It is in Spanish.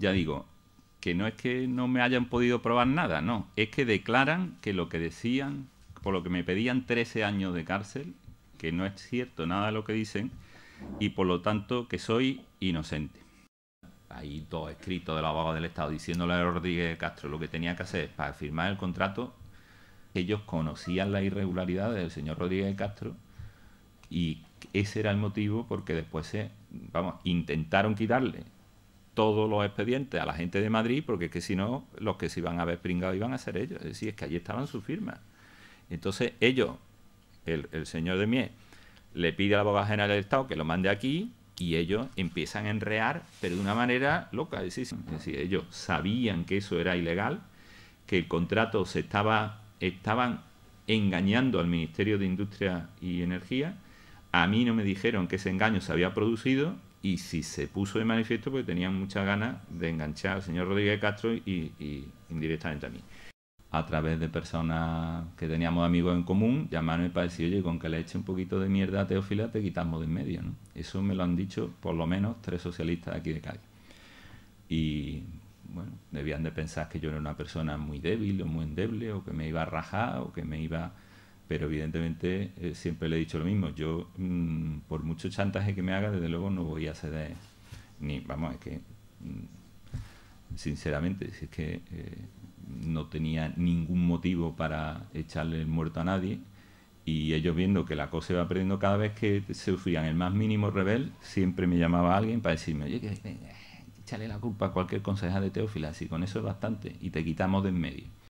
ya digo, que no es que no me hayan podido probar nada, no, es que declaran que lo que decían, por lo que me pedían 13 años de cárcel, que no es cierto nada de lo que dicen, y por lo tanto que soy inocente. Hay escrito de la abogado del Estado diciéndole a Rodríguez Castro lo que tenía que hacer para firmar el contrato. Ellos conocían las irregularidades del señor Rodríguez Castro y ese era el motivo porque después se, vamos, intentaron quitarle todos los expedientes a la gente de Madrid, porque que si no, los que se iban a ver pringados iban a ser ellos. Es decir, es que allí estaban sus firmas. Entonces, ellos, el, señor de miel le pide al abogado general del Estado que lo mande aquí y ellos empiezan a enrear, pero de una manera loca. Es decir, es decir ellos sabían que eso era ilegal, que el contrato se estaba, estaban engañando al Ministerio de Industria y Energía. A mí no me dijeron que ese engaño se había producido y si se puso de manifiesto porque tenían muchas ganas de enganchar al señor Rodríguez Castro y, indirectamente a mí. A través de personas que teníamos amigos en común, llamaron para decir, oye, con que le eche un poquito de mierda a Teofila, te quitamos de en medio. Eso me lo han dicho por lo menos tres socialistas aquí de calle. Y bueno, debían de pensar que yo era una persona muy débil o muy endeble o que me iba a rajar o que me iba pero evidentemente eh, siempre le he dicho lo mismo. Yo, mm, por mucho chantaje que me haga, desde luego no voy a ceder. Eh, ni, vamos, es que, mm, sinceramente, es que eh, no tenía ningún motivo para echarle el muerto a nadie. Y ellos viendo que la cosa iba perdiendo cada vez que se sufrían el más mínimo rebel, siempre me llamaba alguien para decirme, oye, que, échale la culpa a cualquier conseja de Teófila, y con eso es bastante, y te quitamos de en medio.